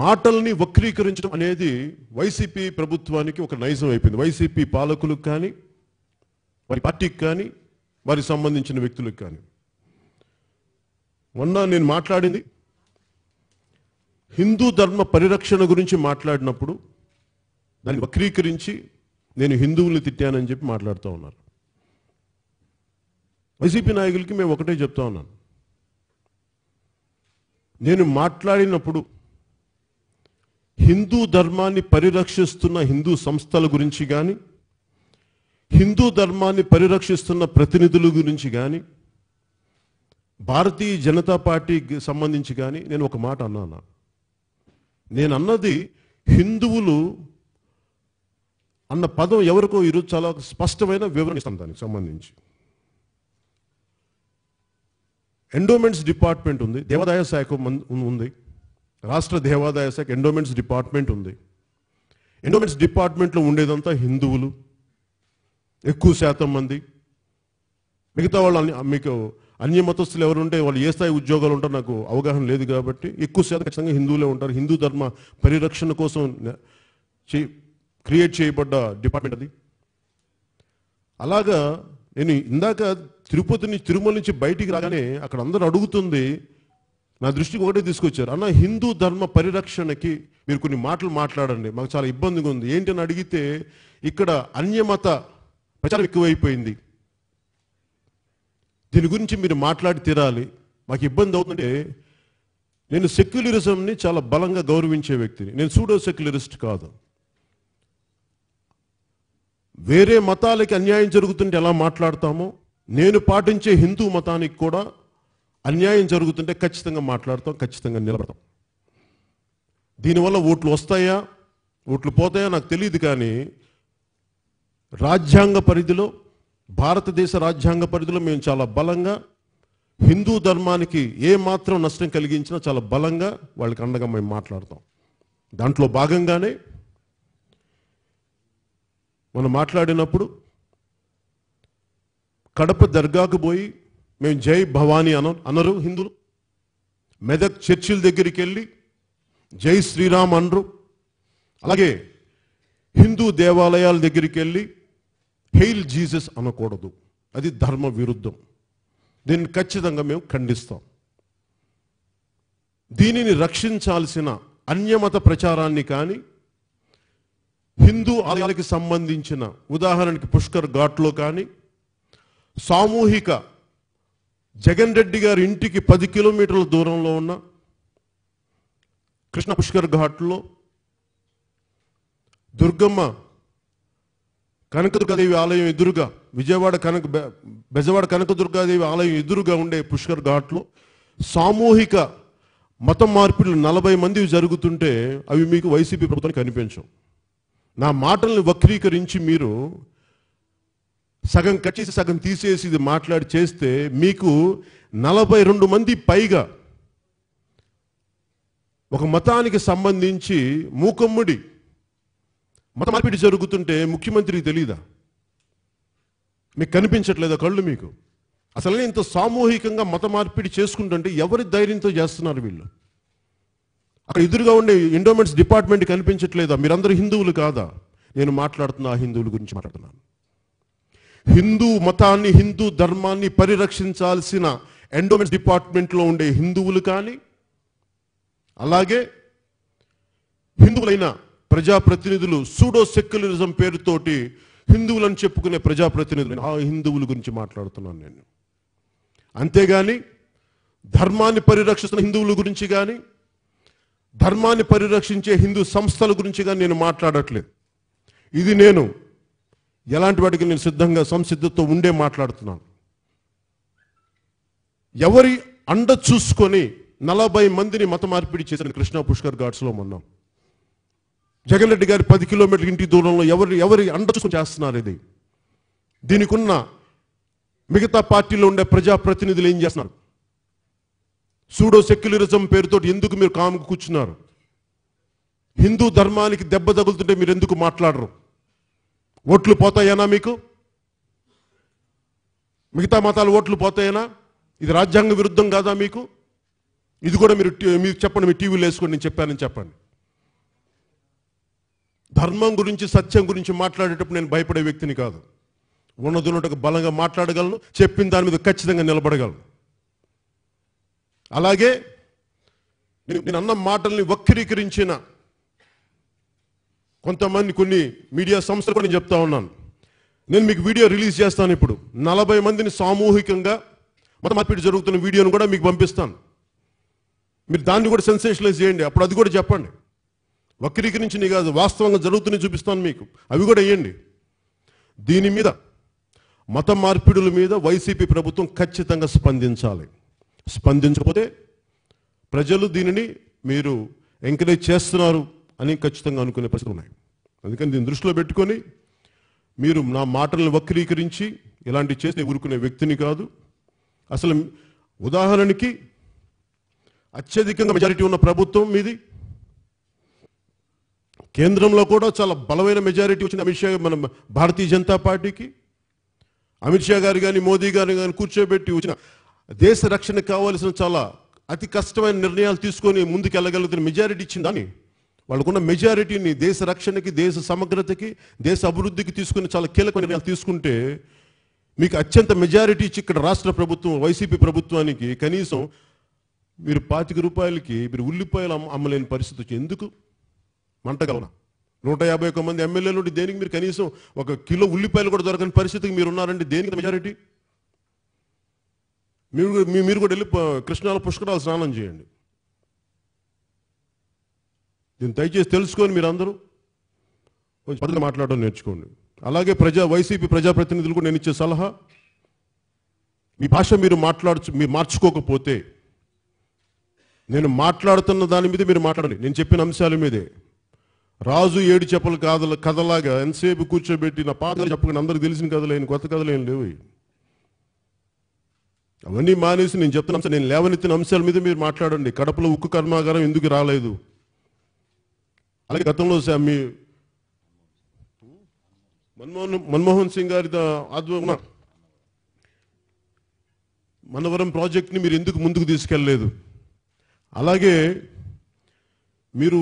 మాటల్ని వక్రీకరించడం అనేది వైసీపీ ప్రభుత్వానికి ఒక నైజం అయిపోయింది వైసీపీ పాలకులకు కానీ వారి పార్టీకి కానీ వారికి సంబంధించిన వ్యక్తులకు కానీ మొన్న నేను మాట్లాడింది హిందూ ధర్మ పరిరక్షణ గురించి మాట్లాడినప్పుడు దాన్ని వక్రీకరించి నేను హిందువుల్ని తిట్టానని చెప్పి మాట్లాడుతూ ఉన్నారు వైసీపీ నాయకులకి మేము ఒకటే చెప్తా ఉన్నాను నేను మాట్లాడినప్పుడు హిందూ ధర్మాన్ని పరిరక్షిస్తున్న హిందూ సంస్థల గురించి కానీ హిందూ ధర్మాన్ని పరిరక్షిస్తున్న ప్రతినిధుల గురించి కానీ భారతీయ జనతా పార్టీకి సంబంధించి కానీ నేను ఒక మాట అన్నాను నేను అన్నది హిందువులు అన్న పదం ఎవరికో ఈరోజు చాలా స్పష్టమైన వివరణ ఇస్తాం దానికి సంబంధించి ఎండోమెంట్స్ డిపార్ట్మెంట్ ఉంది దేవాదాయ శాఖ ఉంది రాష్ట్ర దేవాదాయ శాఖ ఎండోమెంట్స్ డిపార్ట్మెంట్ ఉంది ఎండోమెంట్స్ డిపార్ట్మెంట్లో ఉండేదంతా హిందువులు ఎక్కువ శాతం మంది మిగతా వాళ్ళు మీకు అన్య మతస్థులు ఎవరు ఉంటే వాళ్ళు ఏ స్థాయి ఉద్యోగాలు ఉంటారో నాకు అవగాహన లేదు కాబట్టి ఎక్కువ శాతం ఖచ్చితంగా హిందువులే ఉంటారు హిందూ ధర్మ పరిరక్షణ కోసం క్రియేట్ చేయబడ్డ డిపార్ట్మెంట్ అది అలాగా నేను ఇందాక తిరుపతిని తిరుమల నుంచి బయటికి రాగానే అక్కడ అందరూ అడుగుతుంది నా దృష్టికి ఒకటే తీసుకొచ్చారు అన్న హిందూ ధర్మ పరిరక్షణకి మీరు కొన్ని మాటలు మాట్లాడండి మాకు చాలా ఇబ్బందిగా ఉంది ఏంటి అని అడిగితే ఇక్కడ అన్యమత ప్రచారం ఎక్కువైపోయింది దీని గురించి మీరు మాట్లాడి తీరాలి మాకు ఇబ్బంది అవుతుంటే నేను సెక్యులరిజంని చాలా బలంగా గౌరవించే వ్యక్తిని నేను సూడో సెక్యులరిస్ట్ కాదు వేరే మతాలకి అన్యాయం జరుగుతుంటే ఎలా మాట్లాడతామో నేను పాటించే హిందూ మతానికి కూడా అన్యాయం జరుగుతుంటే ఖచ్చితంగా మాట్లాడతాం ఖచ్చితంగా నిలబడతాం దీనివల్ల ఓట్లు వస్తాయా ఓట్లు పోతాయా నాకు తెలియదు కానీ రాజ్యాంగ పరిధిలో భారతదేశ రాజ్యాంగ పరిధిలో మేము చాలా బలంగా హిందూ ధర్మానికి ఏ మాత్రం నష్టం కలిగించినా చాలా బలంగా వాళ్ళకి అండగా మేము మాట్లాడతాం దాంట్లో భాగంగానే మనం మాట్లాడినప్పుడు కడప దర్గాకు పోయి మేము జై భవానీ అన అనరు హిందువులు మెదక్ చర్చిల దగ్గరికి వెళ్ళి జై శ్రీరామ్ అనరు అలాగే హిందూ దేవాలయాల దగ్గరికి వెళ్ళి హెయిల్ జీసస్ అనకూడదు అది ధర్మ విరుద్ధం దీన్ని ఖచ్చితంగా మేము ఖండిస్తాం దీనిని రక్షించాల్సిన అన్యమత ప్రచారాన్ని కానీ హిందూ ఆలయాలకి సంబంధించిన ఉదాహరణకి పుష్కర్ ఘాట్లో కానీ సామూహిక జగన్ రెడ్డి గారి ఇంటికి పది కిలోమీటర్ల దూరంలో ఉన్న కృష్ణ పుష్కర్ ఘాట్లో దుర్గమ్మ కనకదుర్గాదేవి ఆలయం ఎదురుగా విజయవాడ కనక బెజవాడ కనకదుర్గాదేవి ఆలయం ఎదురుగా ఉండే పుష్కర్ ఘాట్లో సామూహిక మత మార్పిడులు నలభై మంది జరుగుతుంటే అవి మీకు వైసీపీ ప్రభుత్వానికి కనిపించవు నా మాటల్ని వక్రీకరించి మీరు సగం కట్ చేసి సగం తీసేసి ఇది మాట్లాడి చేస్తే మీకు నలభై రెండు మంది పైగా ఒక మతానికి సంబంధించి మూకమ్ముడి మత మార్పిడి జరుగుతుంటే ముఖ్యమంత్రికి తెలీదా మీకు కనిపించట్లేదా కళ్ళు మీకు అసలు ఇంత సామూహికంగా మత మార్పిడి చేసుకుంటుంటే ఎవరి ధైర్యంతో చేస్తున్నారు వీళ్ళు అక్కడ ఎదురుగా ఉండే ఇండోమెంట్స్ డిపార్ట్మెంట్ కనిపించట్లేదా మీరందరూ హిందువులు కాదా నేను మాట్లాడుతున్నా ఆ హిందువుల గురించి మాట్లాడుతున్నాను హిందూ మతాన్ని హిందూ ధర్మాన్ని పరిరక్షించాల్సిన ఎండోమెంట్ డిపార్ట్మెంట్లో ఉండే హిందువులు కానీ అలాగే హిందువులైన ప్రజాప్రతినిధులు సూడో సెక్యులరిజం పేరుతోటి హిందువులను చెప్పుకునే ప్రజాప్రతినిధులు ఆ హిందువుల గురించి మాట్లాడుతున్నాను నేను అంతేగాని ధర్మాన్ని పరిరక్షిస్తున్న హిందువుల గురించి కానీ ధర్మాన్ని పరిరక్షించే హిందూ సంస్థల గురించి కానీ నేను మాట్లాడట్లేదు ఇది నేను ఎలాంటి వాటికి నేను సిద్ధంగా సంసిద్ధతో ఉండే మాట్లాడుతున్నాను ఎవరి అండ చూసుకొని నలభై మందిని మత మార్పిడి చేసిన కృష్ణా పుష్కర్ ఘాట్స్లో మొన్నాం జగన్ రెడ్డి గారి పది కిలోమీటర్ల ఇంటి దూరంలో ఎవరు ఎవరి అండ చూసుకొని చేస్తున్నారు ఇది దీనికి ఉన్న మిగతా పార్టీలో ఉండే ప్రజాప్రతినిధులు ఏం చేస్తున్నారు సూడో సెక్యులరిజం పేరుతో ఎందుకు మీరు కాముకు కూర్చున్నారు హిందూ ధర్మానికి దెబ్బ తగులుతుంటే మీరు ఎందుకు మాట్లాడరు ఓట్లు పోతాయేనా మీకు మిగతా మతాలు ఓట్లు పోతాయేనా ఇది రాజ్యాంగ విరుద్ధం కాదా మీకు ఇది కూడా మీరు మీకు చెప్పండి మీ టీవీలో వేసుకొని నేను చెప్పానని చెప్పండి ధర్మం గురించి సత్యం గురించి మాట్లాడేటప్పుడు నేను భయపడే వ్యక్తిని కాదు ఉన్నదున్నట్టుగా బలంగా మాట్లాడగలను చెప్పిన దాని మీద ఖచ్చితంగా నిలబడగలను అలాగే నేను అన్న మాటల్ని వక్రీకరించిన కొంతమంది కొన్ని మీడియా సంస్థలు కూడా నేను చెప్తా ఉన్నాను నేను మీకు వీడియో రిలీజ్ చేస్తాను ఇప్పుడు నలభై మందిని సామూహికంగా మత మార్పిడి జరుగుతున్న వీడియోను కూడా మీకు పంపిస్తాను మీరు దాన్ని కూడా సెన్సేషనలైజ్ చేయండి అప్పుడు అది కూడా చెప్పండి వక్రీకరించినవి కాదు వాస్తవంగా జరుగుతున్నాయి చూపిస్తాను మీకు అవి కూడా వేయండి దీని మీద మత మార్పిడుల మీద వైసీపీ ప్రభుత్వం ఖచ్చితంగా స్పందించాలి స్పందించకపోతే ప్రజలు దీనిని మీరు ఎంకరేజ్ చేస్తున్నారు అని ఖచ్చితంగా అనుకునే పరిస్థితులు ఉన్నాయి అందుకని దీన్ని దృష్టిలో పెట్టుకొని మీరు నా మాటలను వక్రీకరించి ఇలాంటివి చేసి ఊరుకునే వ్యక్తిని కాదు అసలు ఉదాహరణకి అత్యధికంగా మెజారిటీ ఉన్న ప్రభుత్వం మీది కేంద్రంలో కూడా చాలా బలమైన మెజారిటీ వచ్చింది అమిత్ షా మన భారతీయ జనతా పార్టీకి అమిత్ షా గారు కానీ మోదీ గారు కానీ కూర్చోబెట్టి వచ్చిన దేశ రక్షణ కావాల్సిన చాలా అతి కష్టమైన నిర్ణయాలు తీసుకొని ముందుకు వెళ్ళగలుగుతున్న మెజారిటీ ఇచ్చిందని వాళ్ళకున్న మెజారిటీని దేశ రక్షణకి దేశ సమగ్రతకి దేశ అభివృద్ధికి తీసుకుని చాలా కీలక నిర్ణయాలు తీసుకుంటే మీకు అత్యంత మెజారిటీ ఇచ్చి ఇక్కడ రాష్ట్ర ప్రభుత్వం వైసీపీ ప్రభుత్వానికి కనీసం మీరు పాతిక రూపాయలకి మీరు ఉల్లిపాయలు అమ్మ అమ్మలేని పరిస్థితి వచ్చి ఎందుకు మంటగలనా నూట యాభై ఒక్క మంది ఎమ్మెల్యేలు నుండి దేనికి మీరు కనీసం ఒక కిలో ఉల్లిపాయలు కూడా దొరకని పరిస్థితికి మీరు ఉన్నారండి దేనికి మెజారిటీ మీరు మీరు కూడా వెళ్ళి కృష్ణాల పుష్కరాలు స్నానం చేయండి దీన్ని దయచేసి తెలుసుకొని మీరందరూ కొంచెం పద్ధతి మాట్లాడడం నేర్చుకోండి అలాగే ప్రజా వైసీపీ ప్రజాప్రతినిధులకు నేను ఇచ్చే సలహా మీ భాష మీరు మాట్లాడచ్చు మీరు మార్చుకోకపోతే నేను మాట్లాడుతున్న దాని మీద మీరు మాట్లాడండి నేను చెప్పిన అంశాల మీదే రాజు ఏడు చెప్పలు కాదల కథలాగా ఎంతసేపు కూర్చోబెట్టి నా పాతలు చెప్పకుండా అందరికి తెలిసిన కథలేని కొత్త ఏం లేవు అవన్నీ మానేసి నేను చెప్తున్న అంశాలు నేను లేవనెత్తిన అంశాల మీద మీరు మాట్లాడండి కడపలో ఉక్కు కర్మాగారం ఎందుకు రాలేదు అలాగే గతంలో మీ మన్మోహన్ మన్మోహన్ సింగ్ గారి ఆధ్వర్యన మనవరం ప్రాజెక్ట్ని మీరు ఎందుకు ముందుకు తీసుకెళ్ళలేదు అలాగే మీరు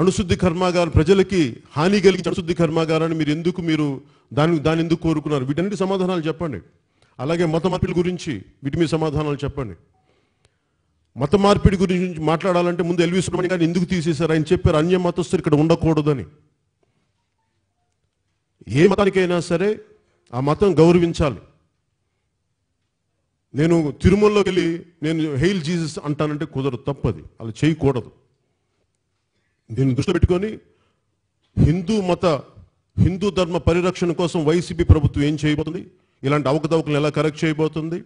అణుశుద్ధి కర్మాగారం ప్రజలకి హాని కలిగించే అణుశుద్ధి కర్మాగారాన్ని మీరు ఎందుకు మీరు దాని దాని ఎందుకు కోరుకున్నారు వీటన్నిటి సమాధానాలు చెప్పండి అలాగే మత గురించి వీటి మీ సమాధానాలు చెప్పండి మత మార్పిడి గురించి మాట్లాడాలంటే ముందు ఎల్వి సుబ్రహ్మణ్యం గారిని ఎందుకు తీసేశారు ఆయన చెప్పారు అన్య మతస్థులు ఇక్కడ ఉండకూడదని ఏ మతానికైనా సరే ఆ మతం గౌరవించాలి నేను తిరుమలలోకి వెళ్ళి నేను హెయిల్ జీసస్ అంటానంటే కుదరదు తప్పది అలా చేయకూడదు దీన్ని దృష్టి పెట్టుకొని హిందూ మత హిందూ ధర్మ పరిరక్షణ కోసం వైసీపీ ప్రభుత్వం ఏం చేయబోతుంది ఇలాంటి అవకతవకలను ఎలా కరెక్ట్ చేయబోతుంది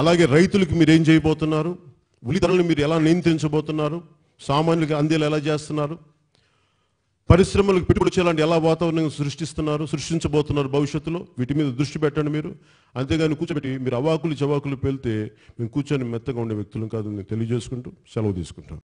అలాగే రైతులకు మీరు ఏం చేయబోతున్నారు ఉలిధరలు మీరు ఎలా నియంత్రించబోతున్నారు సామాన్యులకి అందేలా ఎలా చేస్తున్నారు పరిశ్రమలకు పెట్టుబడి చేయాలంటే ఎలా వాతావరణం సృష్టిస్తున్నారు సృష్టించబోతున్నారు భవిష్యత్తులో వీటి మీద దృష్టి పెట్టండి మీరు అంతేగాని కూర్చోబెట్టి మీరు అవాకులు చవాకులు పెళ్తే మేము కూర్చొని మెత్తగా ఉండే వ్యక్తులం కాదు నేను తెలియజేసుకుంటూ సెలవు తీసుకుంటాం